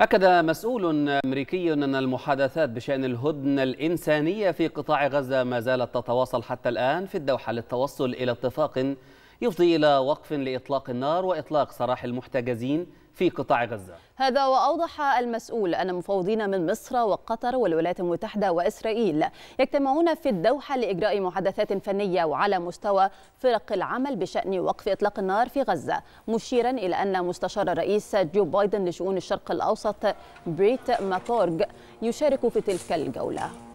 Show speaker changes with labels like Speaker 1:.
Speaker 1: أكد مسؤول أمريكي أن المحادثات بشأن الهدنة الإنسانية في قطاع غزة ما زالت تتواصل حتى الآن في الدوحة للتوصل إلى اتفاق يفضي إلى وقف لإطلاق النار وإطلاق سراح المحتجزين في قطاع غزة
Speaker 2: هذا وأوضح المسؤول أن مفوضين من مصر وقطر والولايات المتحدة وإسرائيل يجتمعون في الدوحة لإجراء محادثات فنية وعلى مستوى فرق العمل بشأن وقف إطلاق النار في غزة مشيرا إلى أن مستشار الرئيس جو بايدن لشؤون الشرق الأوسط بريت ماكورج يشارك في تلك الجولة